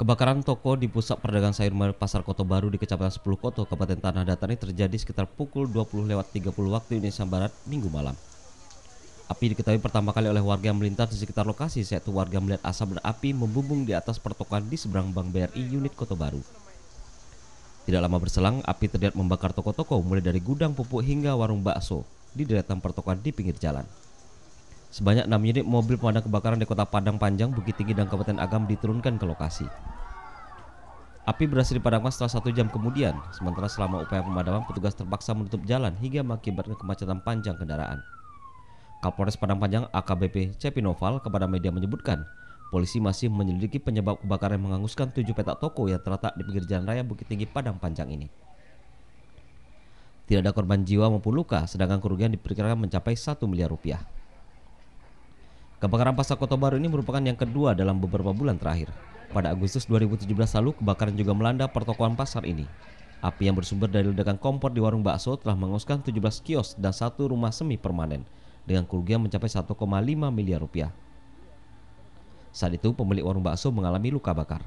Kebakaran toko di pusat perdagangan sayur Pasar Kota Baru di Kecamatan 10 Koto, Kabupaten Tanah Datar ini terjadi sekitar pukul 20 lewat 30 waktu Indonesia Barat Minggu malam. Api diketahui pertama kali oleh warga yang melintas di sekitar lokasi, yaitu warga melihat asap berapi membumbung di atas pertokohan di seberang Bank BRI unit Koto Baru. Tidak lama berselang, api terlihat membakar toko-toko mulai dari gudang pupuk hingga warung bakso di deretan pertokohan di pinggir jalan. Sebanyak 6 unit mobil pemadam kebakaran di Kota Padang Panjang, Bukit Tinggi, dan Kabupaten Agam diturunkan ke lokasi. Api berhasil dipadamkan setelah satu jam kemudian, sementara selama upaya pemadaman petugas terpaksa menutup jalan hingga mengakibatkan kemacetan panjang kendaraan. Kapolres Padang Panjang AKBP Cepinoval kepada media menyebutkan, polisi masih menyelidiki penyebab kebakaran yang menghanguskan tujuh petak toko yang terletak di pinggir jalan raya Bukit Tinggi Padang Panjang ini. Tidak ada korban jiwa maupun luka, sedangkan kerugian diperkirakan mencapai 1 miliar rupiah. Kebakaran pasar Kota Baru ini merupakan yang kedua dalam beberapa bulan terakhir. Pada Agustus 2017 lalu, kebakaran juga melanda pertokoan pasar ini. Api yang bersumber dari ledakan kompor di warung bakso telah menguskan 17 kios dan satu rumah semi permanen dengan kerugian mencapai 1,5 miliar rupiah. Saat itu pemilik warung bakso mengalami luka bakar.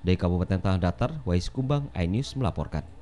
Dari Kabupaten Tanah Datar, Wais Kumbang, iNews melaporkan.